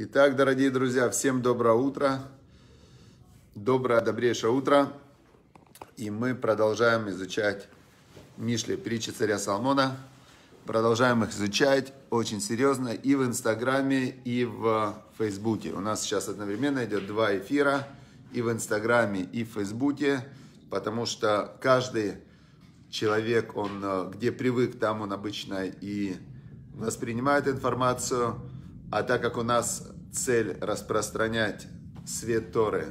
Итак, дорогие друзья, всем доброе утро. Доброе, добрейшее утро. И мы продолжаем изучать Мишли, притчи царя Соломона. Продолжаем их изучать очень серьезно и в Инстаграме, и в Фейсбуке. У нас сейчас одновременно идет два эфира и в Инстаграме, и в Фейсбуке, потому что каждый человек, он э, где привык, там он обычно и воспринимает информацию – а так как у нас цель распространять свет Торы,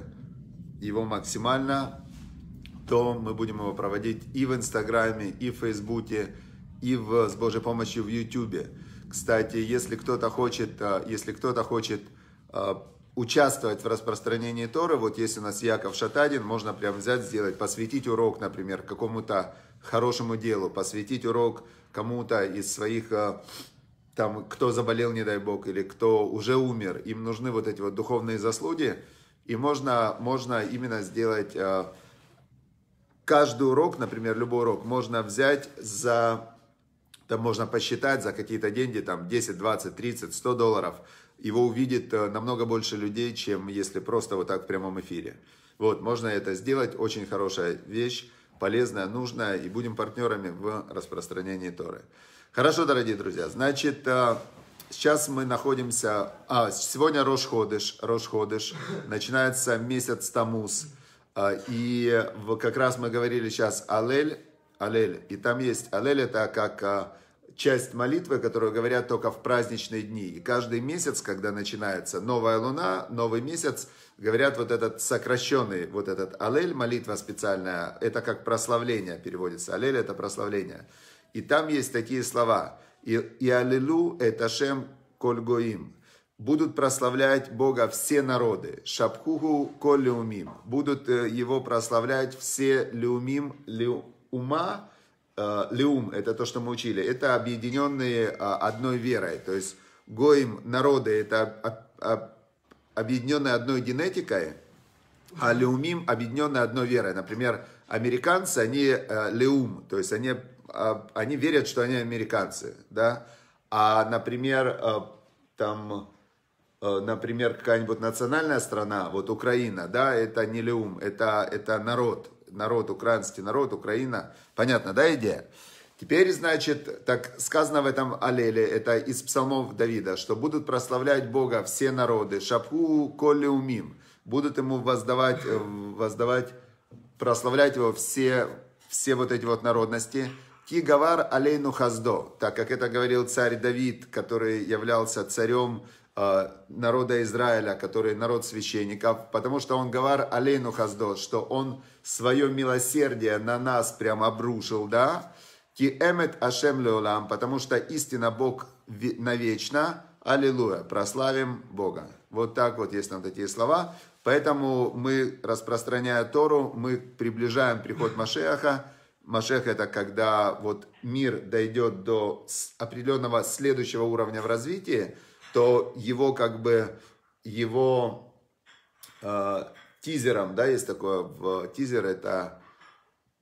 его максимально, то мы будем его проводить и в Инстаграме, и в Фейсбуке, и в, с Божьей помощью в Ютубе. Кстати, если кто-то хочет, э, если кто-то хочет э, участвовать в распространении Торы, вот если у нас Яков Шатадин, можно прям взять, сделать, посвятить урок, например, какому-то хорошему делу, посвятить урок кому-то из своих э, там, кто заболел, не дай бог, или кто уже умер, им нужны вот эти вот духовные заслуги, и можно, можно именно сделать а, каждый урок, например, любой урок, можно взять за, там можно посчитать за какие-то деньги, там 10, 20, 30, 100 долларов, его увидит э, намного больше людей, чем если просто вот так в прямом эфире. Вот, можно это сделать, очень хорошая вещь, полезная, нужная, и будем партнерами в распространении Торы. Хорошо, дорогие друзья, значит, э, сейчас мы находимся... А, сегодня Рошходыш, Рошходыш, начинается месяц Тамус. А, и как раз мы говорили сейчас Алель, Алель, и там есть Алель, это как а, часть молитвы, которую говорят только в праздничные дни. И каждый месяц, когда начинается новая луна, новый месяц, говорят вот этот сокращенный, вот этот алель, молитва специальная, это как прославление переводится. Алель – это прославление. И там есть такие слова. И, алилу аллилу это шем кольгоим. Будут прославлять Бога все народы. Шапхуху коль Будут э, его прославлять все люмим леума. Э, леум – это то, что мы учили. Это объединенные э, одной верой. То есть гоим народы – это объединенные одной генетикой, а леумим – объединенные одной верой. Например, американцы, они леум, то есть они а, они верят, что они американцы, да, а, например, а, там, а, например, какая-нибудь национальная страна, вот Украина, да, это не Леум, это, это народ, народ, украинский народ, Украина, понятно, да, идея? Теперь, значит, так сказано в этом аллеле, это из псалмов Давида, что будут прославлять Бога все народы, шапху колеумим, будут ему воздавать, э, воздавать, прославлять его все, все вот эти вот народности – Кигавар Алейну Хаздо, так как это говорил царь Давид, который являлся царем э, народа Израиля, который народ священников, потому что он говор Алейну Хаздо, что он свое милосердие на нас прям обрушил, да, Ки эмет ашем леолам, потому что истина Бог навечно, аллилуйя, прославим Бога. Вот так вот есть там такие слова, поэтому мы, распространяя Тору, мы приближаем приход Машеаха, Машех это когда вот мир дойдет до определенного следующего уровня в развитии, то его как бы, его э, тизером, да, есть такое, в, тизер это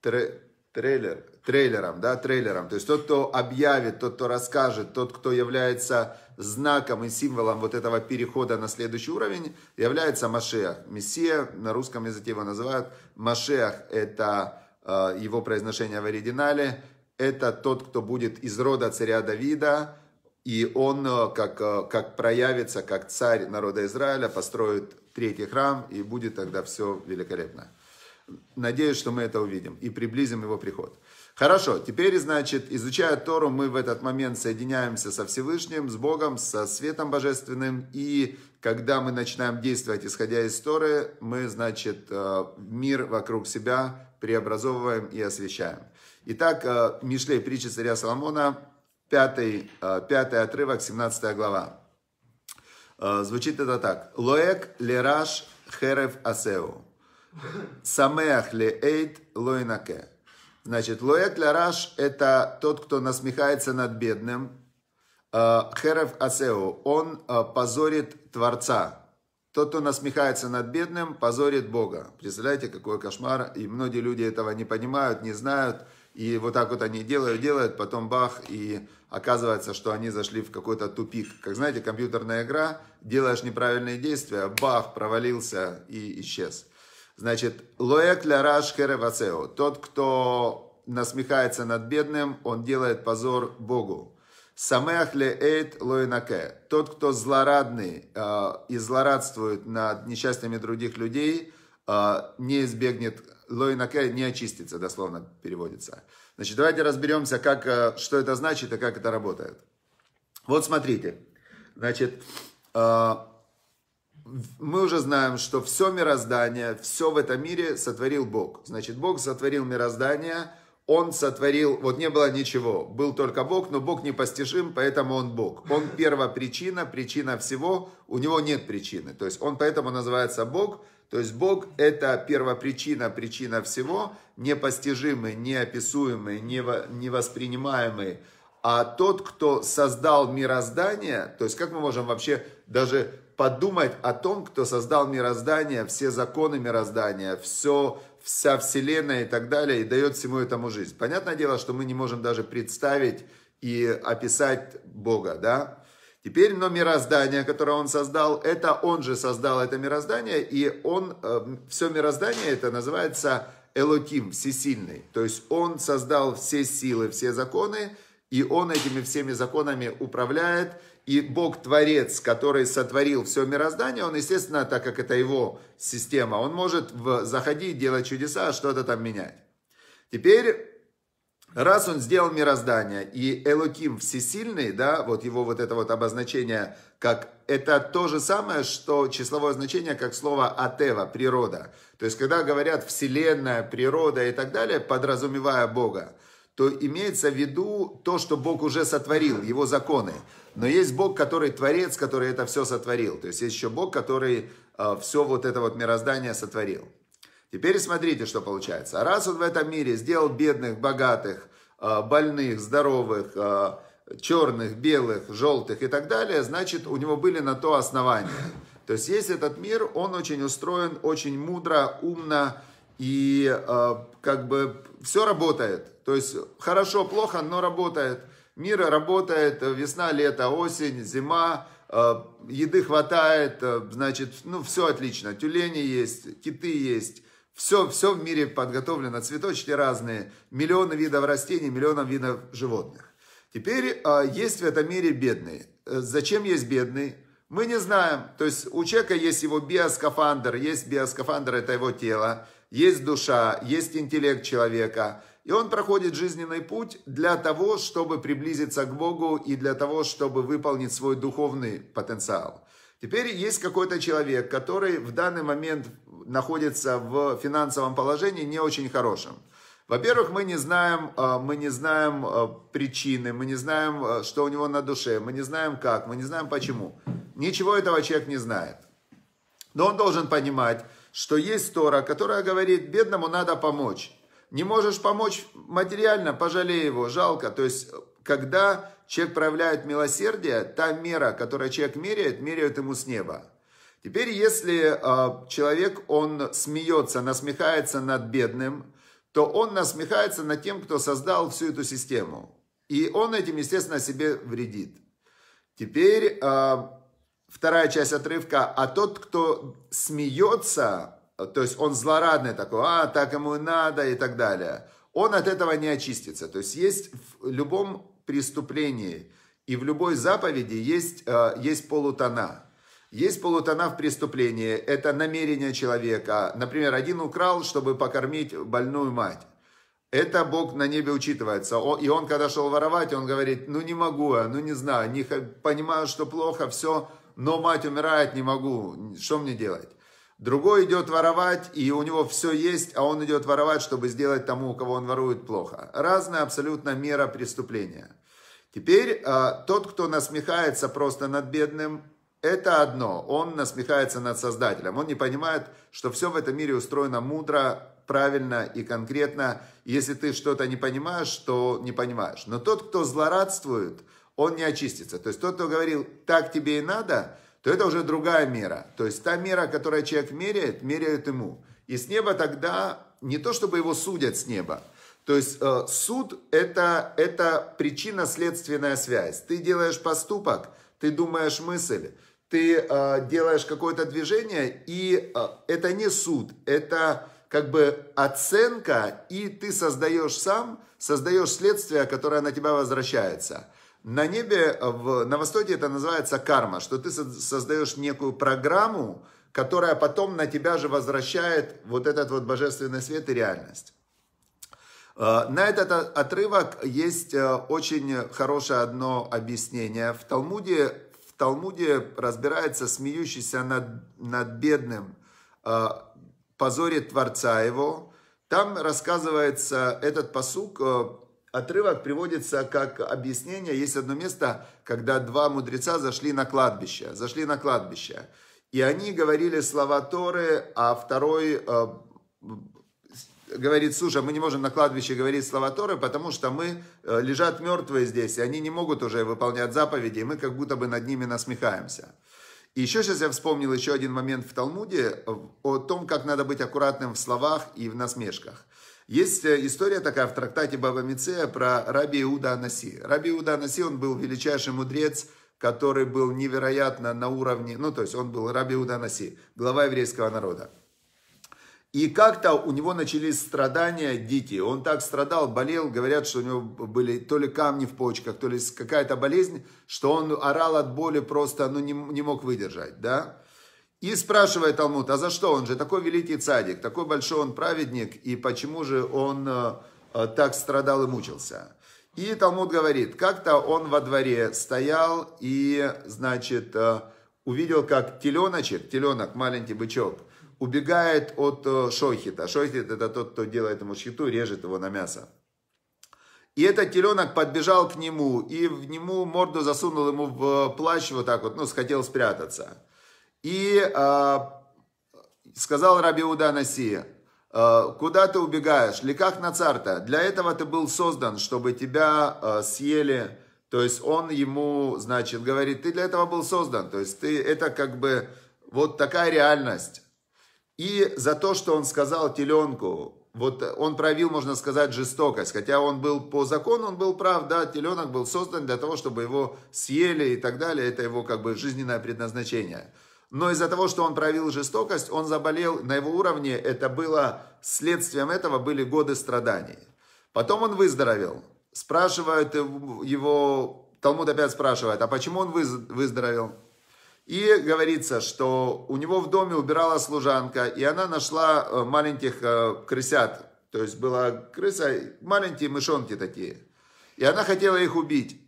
тре, трейлер, трейлером, да, трейлером. То есть тот, кто объявит, тот, кто расскажет, тот, кто является знаком и символом вот этого перехода на следующий уровень, является Машех. Мессия, на русском языке его называют. Машех это Э, его произношение в оригинале, это тот, кто будет из рода царя Давида, и он, э, как, э, как проявится, как царь народа Израиля, построит третий храм, и будет тогда все великолепно. Надеюсь, что мы это увидим и приблизим его приход. Хорошо, теперь, значит, изучая Тору, мы в этот момент соединяемся со Всевышним, с Богом, со Светом Божественным. И когда мы начинаем действовать, исходя из Торы, мы, значит, мир вокруг себя преобразовываем и освещаем. Итак, э, Мишлей, притча царя Соломона, пятый, э, пятый отрывок, 17 глава. Э, звучит это так. лоек лераш херев асеу. Самеах ле эйт лоинаке. Значит, лоек лераш – это тот, кто насмехается над бедным. Херев асеу. Он позорит Творца. Тот, кто насмехается над бедным, позорит Бога. Представляете, какой кошмар. И многие люди этого не понимают, не знают. И вот так вот они делают, делают, потом бах, и оказывается, что они зашли в какой-то тупик. Как знаете, компьютерная игра, делаешь неправильные действия, бах, провалился и исчез. Значит, лоек ляраш херевацео. Тот, кто насмехается над бедным, он делает позор Богу. Самех ле эйт лоинаке. Тот, кто злорадный э, и злорадствует над несчастьями других людей, э, не избегнет лоинаке, не очистится, дословно переводится. Значит, давайте разберемся, как, э, что это значит и как это работает. Вот смотрите. Значит, э, мы уже знаем, что все мироздание, все в этом мире сотворил Бог. Значит, Бог сотворил мироздание – он сотворил, вот не было ничего, был только Бог, но Бог непостижим, поэтому он Бог. Он первопричина, причина всего, у него нет причины. То есть он поэтому называется Бог, то есть Бог это первопричина, причина всего, непостижимый, неописуемый, невоспринимаемый. А тот, кто создал мироздание, то есть как мы можем вообще даже подумать о том, кто создал мироздание, все законы мироздания, все вся Вселенная и так далее, и дает всему этому жизнь. Понятное дело, что мы не можем даже представить и описать Бога, да? Теперь, но мироздание, которое он создал, это он же создал это мироздание, и он, э, эм, все мироздание это называется Элоким, всесильный. То есть он создал все силы, все законы, и он этими всеми законами управляет. И Бог Творец, который сотворил все мироздание, он, естественно, так как это его система, он может в, заходить, делать чудеса, что-то там менять. Теперь, раз он сделал мироздание, и Элоким всесильный, да, вот его вот это вот обозначение, как это то же самое, что числовое значение, как слово атева, природа. То есть, когда говорят вселенная, природа и так далее, подразумевая Бога, то имеется в виду то, что Бог уже сотворил, его законы. Но есть Бог, который творец, который это все сотворил. То есть есть еще Бог, который э, все вот это вот мироздание сотворил. Теперь смотрите, что получается. А раз он в этом мире сделал бедных, богатых, э, больных, здоровых, э, черных, белых, желтых и так далее, значит, у него были на то основания. То есть есть этот мир, он очень устроен, очень мудро, умно и э, как бы все работает. То есть хорошо, плохо, но работает. Мир работает, весна, лето, осень, зима, э, еды хватает, э, значит, ну, все отлично. Тюлени есть, киты есть, все, все в мире подготовлено, цветочки разные, миллионы видов растений, миллионов видов животных. Теперь э, есть в этом мире бедные. Зачем есть бедные? Мы не знаем. То есть у человека есть его биоскафандр, есть биоскафандр, это его тело есть душа, есть интеллект человека. И он проходит жизненный путь для того, чтобы приблизиться к Богу и для того, чтобы выполнить свой духовный потенциал. Теперь есть какой-то человек, который в данный момент находится в финансовом положении не очень хорошем. Во-первых, мы не знаем, э, мы не знаем э, причины, мы не знаем, э, что у него на душе, мы не знаем как, мы не знаем почему. Ничего этого человек не знает. Но он должен понимать, что есть Тора, которая говорит, бедному надо помочь. Не можешь помочь материально, пожалей его, жалко. То есть, когда человек проявляет милосердие, та мера, которую человек меряет, меряют ему с неба. Теперь, если э, человек, он смеется, насмехается над бедным, то он насмехается над тем, кто создал всю эту систему. И он этим, естественно, себе вредит. Теперь э, Вторая часть отрывка. А тот, кто смеется, то есть он злорадный такой, а, так ему и надо и так далее, он от этого не очистится. То есть есть в любом преступлении и в любой заповеди есть, э, есть полутона. Есть полутона в преступлении, это намерение человека. Например, один украл, чтобы покормить больную мать. Это Бог на небе учитывается. И он, когда шел воровать, он говорит, ну не могу я, ну не знаю, не понимаю, что плохо, все, но мать умирает, не могу, что мне делать? Другой идет воровать, и у него все есть, а он идет воровать, чтобы сделать тому, у кого он ворует, плохо. Разная абсолютно мера преступления. Теперь э, тот, кто насмехается просто над бедным, это одно. Он насмехается над Создателем. Он не понимает, что все в этом мире устроено мудро, правильно и конкретно. Если ты что-то не понимаешь, то не понимаешь. Но тот, кто злорадствует – он не очистится. То есть тот, кто говорил, так тебе и надо, то это уже другая мера. То есть та мера, которую человек меряет, меряют ему. И с неба тогда не то, чтобы его судят с неба. То есть э, суд это, это причинно-следственная связь. Ты делаешь поступок, ты думаешь мысль, ты э, делаешь какое-то движение, и э, это не суд, это как бы оценка, и ты создаешь сам, создаешь следствие, которое на тебя возвращается – на небе, э, в, на Востоке это называется карма, что ты создаешь некую программу, которая потом на тебя же возвращает вот этот вот божественный свет и реальность. Э, на этот отрывок есть э, очень хорошее одно объяснение. В Талмуде, в Талмуде разбирается смеющийся над, над бедным, позорит Творца его. Там рассказывается этот посук отрывок приводится как объяснение. Есть одно место, когда два мудреца зашли на кладбище. Зашли на кладбище. И они говорили слова Торы, а второй э, говорит, слушай, мы не можем на кладбище говорить слова Торы, потому что мы э, лежат мертвые здесь, и они не могут уже выполнять заповеди, и мы как будто бы над ними насмехаемся. И еще сейчас я вспомнил еще один момент в Талмуде э, о том, как надо быть аккуратным в словах и в насмешках. Есть э, история такая в трактате Баба Мицея про Раби Иуда Анаси. Раби Иуда Анаси, он был величайший мудрец, который был невероятно на уровне, ну, то есть он был Раби Иуда Анаси, глава еврейского народа. И как-то у него начались страдания дикие. Он так страдал, болел. Говорят, что у него были то ли камни в почках, то ли какая-то болезнь, что он орал от боли просто, ну, не, не мог выдержать, да. И спрашивает Талмуд, а за что он же такой великий цадик, такой большой он праведник, и почему же он э, э, так страдал и мучился? И Талмуд говорит, как-то он во дворе стоял и, значит, э, увидел, как теленочек, теленок, маленький бычок, убегает от шохита. Шохит это тот, кто делает ему шхиту, режет его на мясо. И этот теленок подбежал к нему и в нему морду засунул ему в плащ вот так вот, ну, хотел спрятаться. И э, сказал Раби Уданаси, э, «А, куда ты убегаешь? Ликах на царта. Для этого ты был создан, чтобы тебя э, съели. То есть он ему, значит, говорит, ты для этого был создан. То есть ты, это как бы вот такая реальность. И за то, что он сказал теленку, вот он проявил, можно сказать, жестокость. Хотя он был по закону, он был прав, да, теленок был создан для того, чтобы его съели и так далее. Это его как бы жизненное предназначение но из-за того, что он проявил жестокость, он заболел, на его уровне это было, следствием этого были годы страданий. Потом он выздоровел. Спрашивают его, Талмуд опять спрашивает, а почему он выздоровел? И говорится, что у него в доме убирала служанка, и она нашла э, маленьких э, крысят. То есть была крыса, маленькие мышонки такие. И она хотела их убить.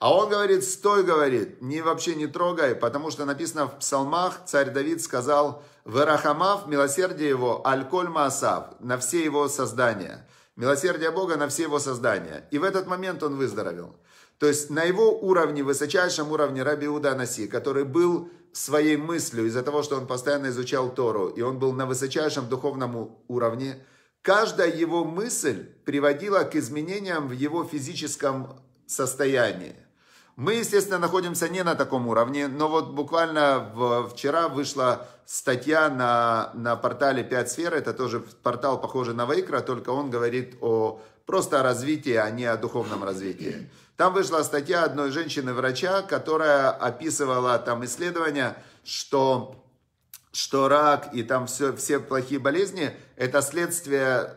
А он говорит, стой, говорит, не, вообще не трогай, потому что написано в псалмах, царь Давид сказал, «Верахамав, милосердие его, аль маасав, на все его создания». Милосердие Бога на все его создания. И в этот момент он выздоровел. То есть на его уровне, высочайшем уровне Раби Уда Анаси, который был своей мыслью из-за того, что он постоянно изучал Тору, и он был на высочайшем духовном уровне, каждая его мысль приводила к изменениям в его физическом состоянии. Мы, естественно, находимся не на таком уровне, но вот буквально вчера вышла статья на, на портале 5 сфер, это тоже портал, похожий на Вейкра, только он говорит о просто о развитии, а не о духовном развитии. Там вышла статья одной женщины-врача, которая описывала там исследования, что, что рак и там все, все плохие болезни – это следствие,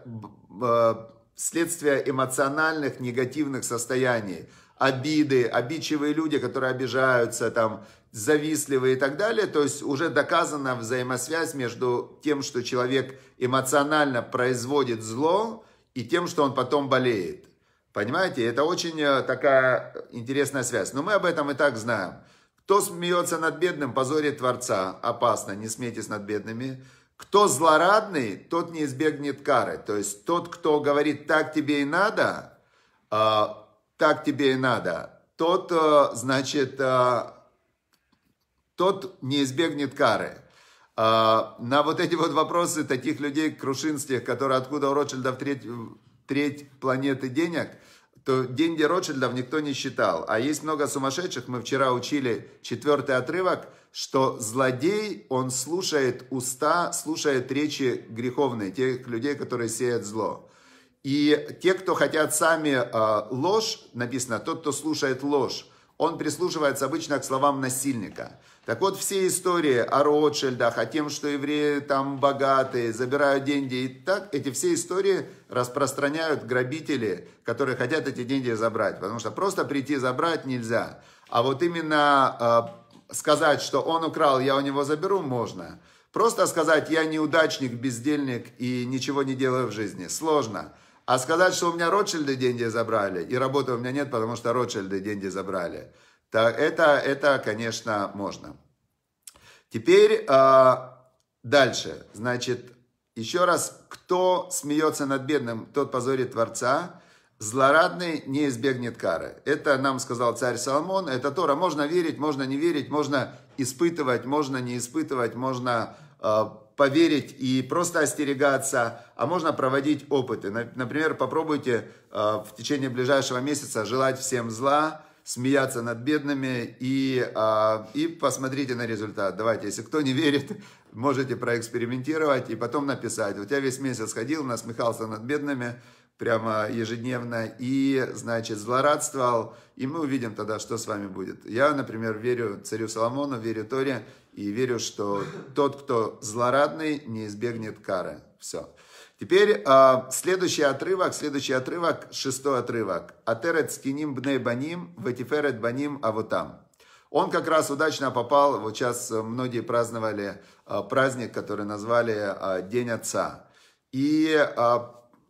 э, следствие эмоциональных негативных состояний – обиды, обидчивые люди, которые обижаются, там, завистливые и так далее. То есть уже доказана взаимосвязь между тем, что человек эмоционально производит зло, и тем, что он потом болеет. Понимаете, это очень э, такая интересная связь. Но мы об этом и так знаем. Кто смеется над бедным, позорит Творца. Опасно, не смейтесь над бедными. Кто злорадный, тот не избегнет кары. То есть тот, кто говорит, так тебе и надо, а, так тебе и надо. Тот, э, значит, э, тот не избегнет кары. Э, на вот эти вот вопросы таких людей крушинских, которые откуда у Ротшильдов треть, треть планеты денег, то деньги Ротшильдов никто не считал. А есть много сумасшедших. Мы вчера учили четвертый отрывок, что злодей, он слушает уста, слушает речи греховные, тех людей, которые сеют зло. И те, кто хотят сами э, ложь, написано, тот, кто слушает ложь, он прислушивается обычно к словам насильника. Так вот, все истории о Ротшильдах, о тем, что евреи там богатые, забирают деньги и так, эти все истории распространяют грабители, которые хотят эти деньги забрать. Потому что просто прийти забрать нельзя. А вот именно э, сказать, что он украл, я у него заберу, можно. Просто сказать, я неудачник, бездельник и ничего не делаю в жизни, сложно. А сказать, что у меня Ротшильды деньги забрали, и работы у меня нет, потому что Ротшильды деньги забрали, то это, это конечно, можно. Теперь э, дальше. Значит, еще раз, кто смеется над бедным, тот позорит Творца, злорадный не избегнет кары. Это нам сказал царь Соломон, это Тора. Можно верить, можно не верить, можно испытывать, можно не испытывать, можно Э, поверить и просто остерегаться, а можно проводить опыты. Например, попробуйте э, в течение ближайшего месяца желать всем зла, смеяться над бедными и, э, и посмотрите на результат. Давайте, если кто не верит, можете проэкспериментировать и потом написать. Вот я весь месяц ходил, насмехался над бедными прямо ежедневно и, значит, злорадствовал. И мы увидим тогда, что с вами будет. Я, например, верю царю Соломону, верю Торе и верю, что тот, кто злорадный, не избегнет кары. Все. Теперь а, следующий отрывок, следующий отрывок, шестой отрывок. Атерет скиним бней баним, ветиферет баним авутам. Он как раз удачно попал, вот сейчас многие праздновали а, праздник, который назвали а, День Отца. И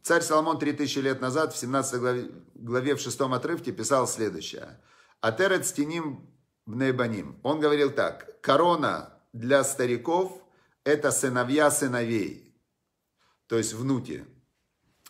царь Соломон 3000 лет назад в 17 главе, главе в 6 отрывке писал следующее. Атерет стеним Бнебаним. Он говорил так, корона для стариков – это сыновья сыновей, то есть внуки.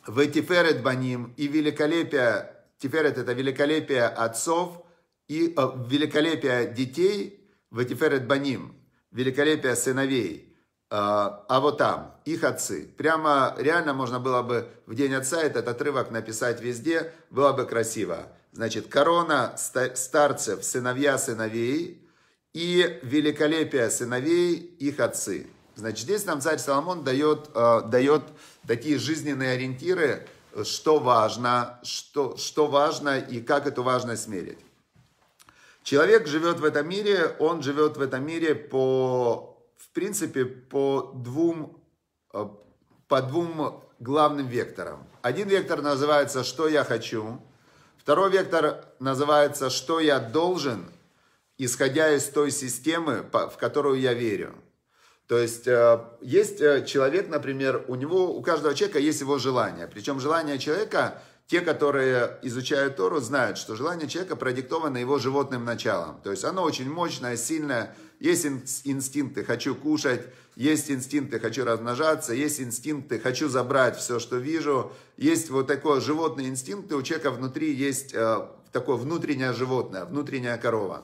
В Тиферет Баним и великолепие, Тиферет – это великолепие отцов, и э, великолепие детей в Тиферет Баним, великолепие сыновей э, – а вот там, их отцы. Прямо реально можно было бы в День Отца этот отрывок написать везде, было бы красиво. Значит, корона старцев, сыновья сыновей и великолепие сыновей, их отцы. Значит, здесь нам царь Соломон дает, э, дает такие жизненные ориентиры, что важно, что, что важно и как эту важность мерить. Человек живет в этом мире, он живет в этом мире по, в принципе, по двум, э, по двум главным векторам. Один вектор называется «что я хочу», Второй вектор называется «Что я должен, исходя из той системы, в которую я верю». То есть, э, есть э, человек, например, у него, у каждого человека есть его желание. Причем желание человека, те, которые изучают Тору, знают, что желание человека продиктовано его животным началом. То есть, оно очень мощное, сильное, есть инстинкты «хочу кушать», есть инстинкты «хочу размножаться», есть инстинкты «хочу забрать все, что вижу». Есть вот такое животные инстинкты, у человека внутри есть э, такое внутреннее животное, внутренняя корова.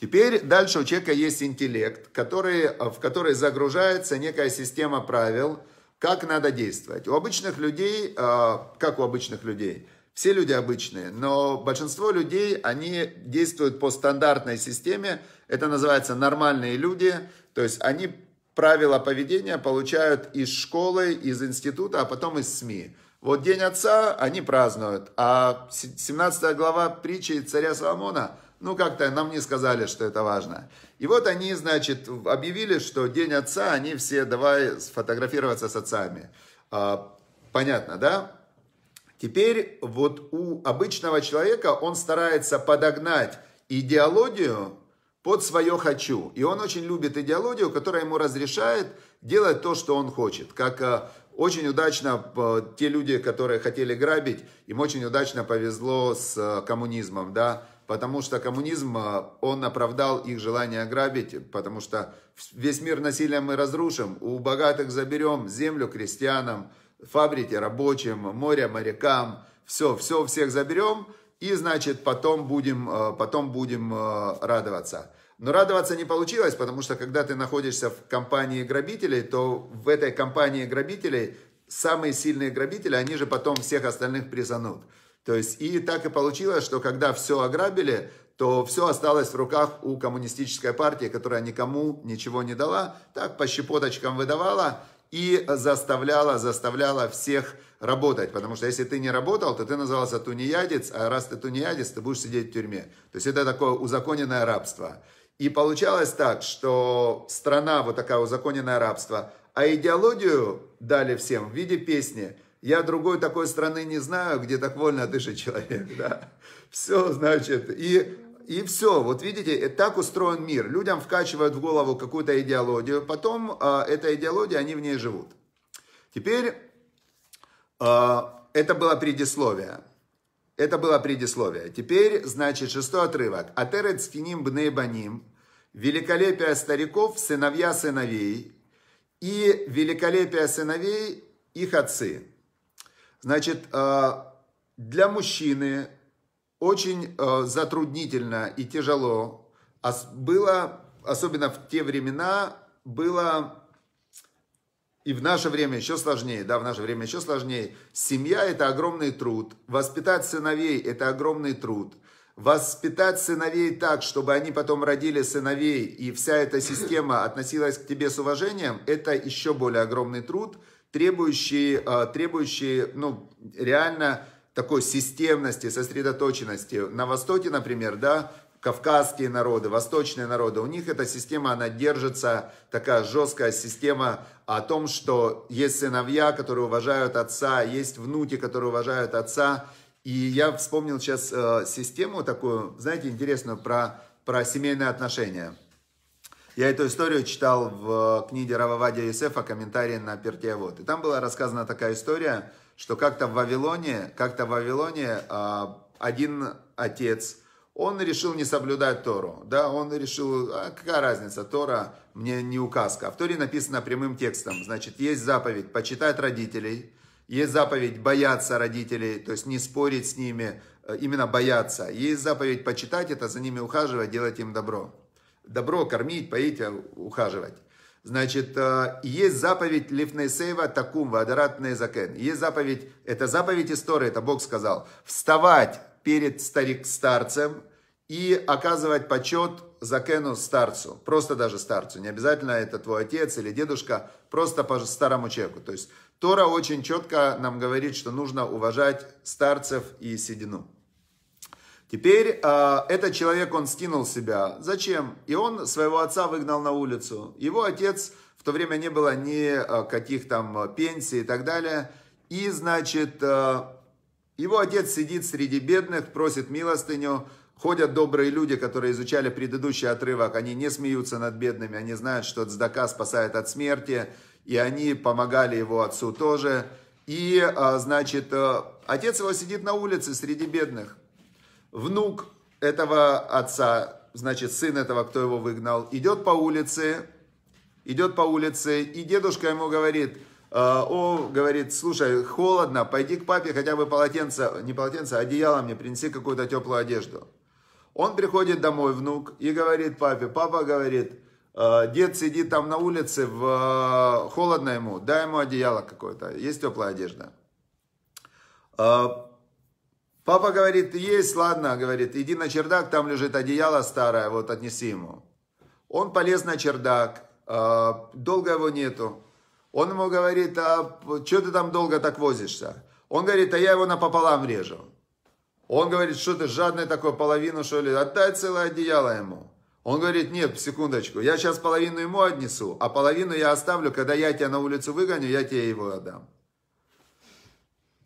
Теперь дальше у человека есть интеллект, который, э, в который загружается некая система правил, как надо действовать. У обычных людей, э, как у обычных людей – все люди обычные, но большинство людей, они действуют по стандартной системе, это называется нормальные люди, то есть они правила поведения получают из школы, из института, а потом из СМИ. Вот День Отца они празднуют, а 17 глава притчи царя Соломона, ну как-то нам не сказали, что это важно. И вот они, значит, объявили, что День Отца, они все давай сфотографироваться с отцами. А, понятно, да? Теперь вот у обычного человека он старается подогнать идеологию под свое «хочу». И он очень любит идеологию, которая ему разрешает делать то, что он хочет. Как э, очень удачно э, те люди, которые хотели грабить, им очень удачно повезло с э, коммунизмом, да, потому что коммунизм, он оправдал их желание грабить, потому что весь мир насилием мы разрушим, у богатых заберем землю крестьянам, фабрики рабочим, море морякам, все, все всех заберем – и, значит, потом будем, э, потом будем э, радоваться. Но радоваться не получилось, потому что когда ты находишься в компании грабителей, то в этой компании грабителей самые сильные грабители, они же потом всех остальных призанут. То есть и так и получилось, что когда все ограбили, то все осталось в руках у коммунистической партии, которая никому ничего не дала, так по щепоточкам выдавала, и заставляла, заставляла всех работать. Потому что если ты не работал, то ты назывался тунеядец, а раз ты тунеядец, ты будешь сидеть в тюрьме. То есть это такое узаконенное рабство. И получалось так, что страна вот такая узаконенное рабство, а идеологию дали всем в виде песни «Я другой такой страны не знаю, где так вольно дышит человек». Да? Все, значит, и и все. Вот видите, э, так устроен мир. Людям вкачивают в голову какую-то идеологию, потом э, эта идеология, они в ней живут. Теперь э, это было предисловие. Это было предисловие. Теперь, значит, шестой отрывок. Атерет скиним бней баним, великолепие стариков, сыновья сыновей, и великолепие сыновей их отцы. Значит, а, для мужчины очень э, затруднительно и тяжело Ос было, особенно в те времена, было и в наше время еще сложнее, да, в наше время еще сложнее. Семья – это огромный труд, воспитать сыновей – это огромный труд. Воспитать сыновей так, чтобы они потом родили сыновей, и вся эта система относилась к тебе с уважением, это еще более огромный труд, требующий, э, требующий ну, реально такой системности, сосредоточенности. На Востоке, например, да, кавказские народы, восточные народы, у них эта система, она держится, такая жесткая система о том, что есть сыновья, которые уважают отца, есть внуки, которые уважают отца. И я вспомнил сейчас э, систему такую, знаете, интересную про, про семейные отношения. Я эту историю читал в э, книге Рававадия Юсефа «Комментарии на Пертиавод». И там была рассказана такая история, что как-то в Вавилоне, как-то в Вавилоне а, один отец, он решил не соблюдать Тору, да, он решил, а какая разница, Тора мне не указка. А в Торе написано прямым текстом, значит, есть заповедь почитать родителей, есть заповедь бояться родителей, то есть не спорить с ними, э, именно бояться. Есть заповедь почитать это, за ними ухаживать, делать им добро. Добро кормить, поить, а ухаживать. Значит, э, есть заповедь Лифнесейва Такум Вадарат Незакен. Есть заповедь, это заповедь истории, это Бог сказал. Вставать перед старик старцем и оказывать почет Закену старцу. Просто даже старцу. Не обязательно это твой отец или дедушка, просто по старому человеку. То есть Тора очень четко нам говорит, что нужно уважать старцев и седину. Теперь а, этот человек, он скинул себя. Зачем? И он своего отца выгнал на улицу. Его отец в то время не было ни а, каких там а, пенсий и так далее. И, значит, его отец сидит среди бедных, просит милостыню. Ходят добрые люди, которые изучали предыдущий отрывок. Они не смеются над бедными. Они знают, что Цдака спасает от смерти. И они помогали его отцу тоже. И, значит, отец его сидит на улице среди бедных внук этого отца, значит, сын этого, кто его выгнал, идет по улице, идет по улице, и дедушка ему говорит, «Э, о, говорит, слушай, холодно, пойди к папе хотя бы полотенце, не полотенце, а одеяло мне, принеси какую-то теплую одежду. Он приходит домой, внук, и говорит папе, папа говорит, э, дед сидит там на улице, в... Э, холодно ему, дай ему одеяло какое-то, есть теплая одежда. Папа говорит, есть, ладно, говорит, иди на чердак, там лежит одеяло старое, вот отнеси ему. Он полез на чердак, а, долго его нету. Он ему говорит, а что ты там долго так возишься? Он говорит, а я его напополам режу. Он говорит, что ты жадный такой, половину что ли, отдай целое одеяло ему. Он говорит, нет, секундочку, я сейчас половину ему отнесу, а половину я оставлю, когда я тебя на улицу выгоню, я тебе его отдам.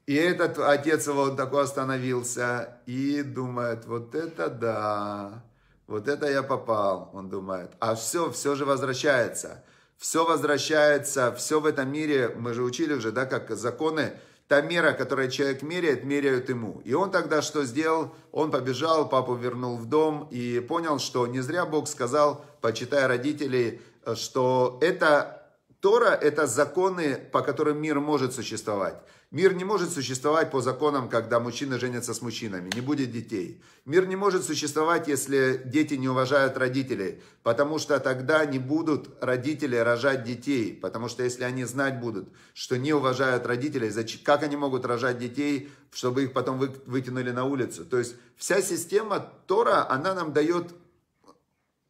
И этот отец его такой остановился и думает, вот это да, вот это я попал, он думает. А все, все же возвращается. Все возвращается, все в этом мире, мы же учили уже, да, как законы, та мера, которую человек меряет, меряют ему. И он тогда что сделал? Он побежал, папу вернул в дом и понял, что не зря Бог сказал, почитая родителей, что это Тора – это законы, по которым мир может существовать. Мир не может существовать по законам, когда мужчины женятся с мужчинами, не будет детей. Мир не может существовать, если дети не уважают родителей, потому что тогда не будут родители рожать детей, потому что если они знать будут, что не уважают родителей, как они могут рожать детей, чтобы их потом вытянули на улицу. То есть вся система Тора, она нам дает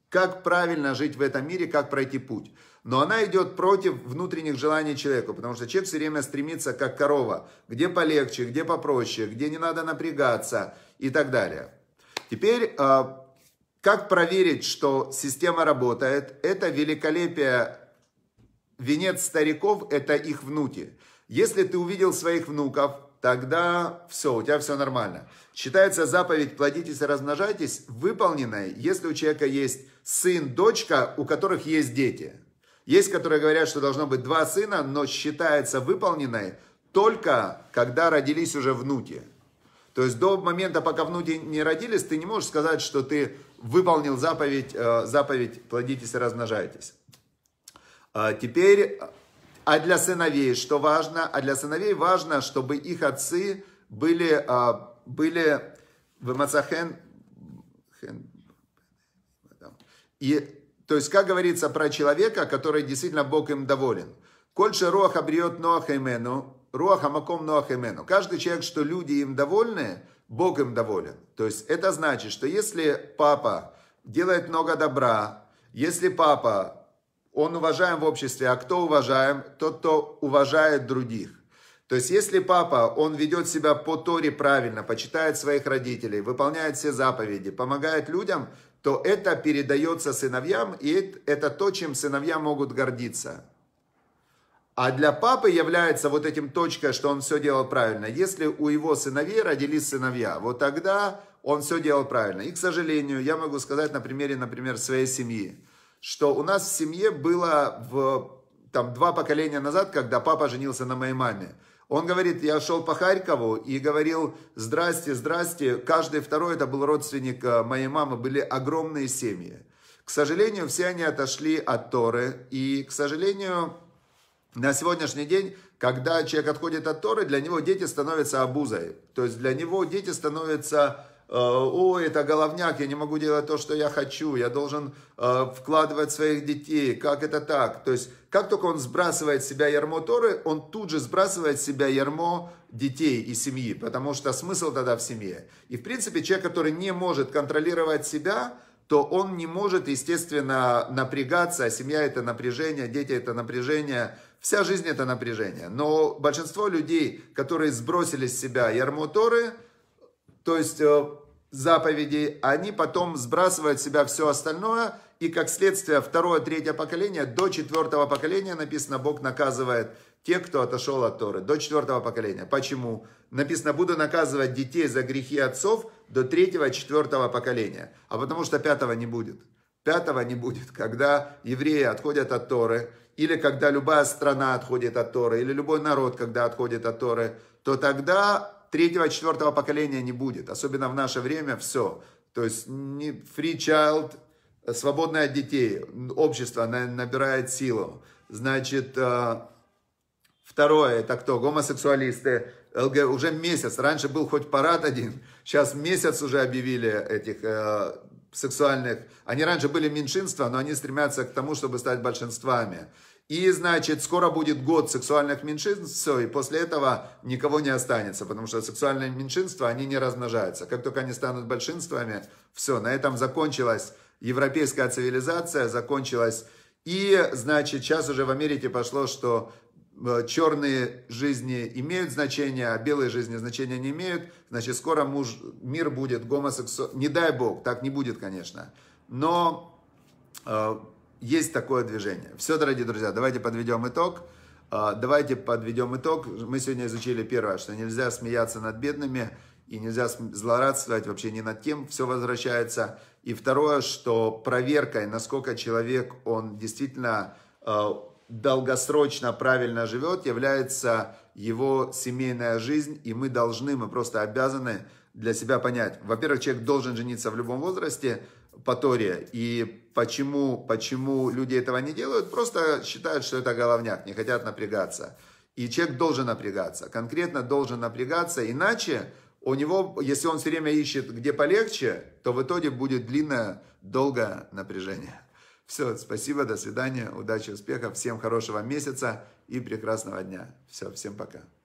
как правильно жить в этом мире, как пройти путь. Но она идет против внутренних желаний человека, потому что человек все время стремится, как корова, где полегче, где попроще, где не надо напрягаться и так далее. Теперь, э, как проверить, что система работает? Это великолепие, венец стариков, это их внуки. Если ты увидел своих внуков, тогда все, у тебя все нормально. Считается заповедь «плодитесь и размножайтесь» выполненной, если у человека есть сын, дочка, у которых есть дети – есть, которые говорят, что должно быть два сына, но считается выполненной только когда родились уже внуки. То есть до момента, пока внуки не родились, ты не можешь сказать, что ты выполнил заповедь, заповедь «плодитесь и размножайтесь». Теперь, а для сыновей что важно? А для сыновей важно, чтобы их отцы были, были в Мацахен, и то есть, как говорится про человека, который действительно Бог им доволен. Кольше Руаха бриет Ноахаймену, Руаха маком имену. Каждый человек, что люди им довольны, Бог им доволен. То есть, это значит, что если папа делает много добра, если папа, он уважаем в обществе, а кто уважаем? Тот, кто уважает других. То есть, если папа, он ведет себя по Торе правильно, почитает своих родителей, выполняет все заповеди, помогает людям, то это передается сыновьям, и это то, чем сыновья могут гордиться. А для папы является вот этим точка, что он все делал правильно. Если у его сыновей родились сыновья, вот тогда он все делал правильно. И, к сожалению, я могу сказать на примере, например, своей семьи, что у нас в семье было в, там, два поколения назад, когда папа женился на моей маме. Он говорит, я шел по Харькову и говорил, здрасте, здрасте. Каждый второй, это был родственник э, моей мамы, были огромные семьи. К сожалению, все они отошли от Торы. И, к сожалению, на сегодняшний день, когда человек отходит от Торы, для него дети становятся обузой. То есть для него дети становятся Э, ой, это головняк, я не могу делать то, что я хочу, я должен э, вкладывать своих детей, как это так? То есть, как только он сбрасывает с себя ярмо Торы, он тут же сбрасывает с себя ярмо детей и семьи, потому что смысл тогда в семье. И, в принципе, человек, который не может контролировать себя, то он не может, естественно, напрягаться, а семья это напряжение, дети это напряжение, вся жизнь это напряжение. Но большинство людей, которые сбросили с себя ярмо Торы – то есть э, заповеди, они потом сбрасывают в себя все остальное, и как следствие второе, третье поколение, до четвертого поколения написано, Бог наказывает тех, кто отошел от Торы, до четвертого поколения. Почему? Написано, буду наказывать детей за грехи отцов до третьего, четвертого поколения, а потому что пятого не будет. Пятого не будет, когда евреи отходят от Торы, или когда любая страна отходит от Торы, или любой народ, когда отходит от Торы, то тогда третьего, четвертого поколения не будет. Особенно в наше время все. То есть не free child, э, свободное от детей, общество набирает силу. Значит, э, второе, это кто? Гомосексуалисты, ЛГ, уже месяц, раньше был хоть парад один, сейчас месяц уже объявили этих э, сексуальных, они раньше были меньшинства, но они стремятся к тому, чтобы стать большинствами. И, значит, скоро будет год сексуальных меньшинств, все, и после этого никого не останется, потому что сексуальные меньшинства, они не размножаются. Как только они станут большинствами, все, на этом закончилась европейская цивилизация, закончилась. И, значит, сейчас уже в Америке пошло, что э, черные жизни имеют значение, а белые жизни значения не имеют. Значит, скоро муж, мир будет гомосексуальным. Не дай бог, так не будет, конечно. Но э, есть такое движение. Все, дорогие друзья, давайте подведем итог. А, давайте подведем итог. Мы сегодня изучили первое, что нельзя смеяться над бедными и нельзя злорадствовать вообще ни над тем, все возвращается. И второе, что проверкой, насколько человек, он действительно а, долгосрочно правильно живет, является его семейная жизнь, и мы должны, мы просто обязаны для себя понять. Во-первых, человек должен жениться в любом возрасте, по Патория. И почему, почему люди этого не делают? Просто считают, что это головняк, не хотят напрягаться. И человек должен напрягаться, конкретно должен напрягаться, иначе у него, если он все время ищет, где полегче, то в итоге будет длинное, долгое напряжение. Все, спасибо, до свидания, удачи, успехов, всем хорошего месяца и прекрасного дня. Все, всем пока.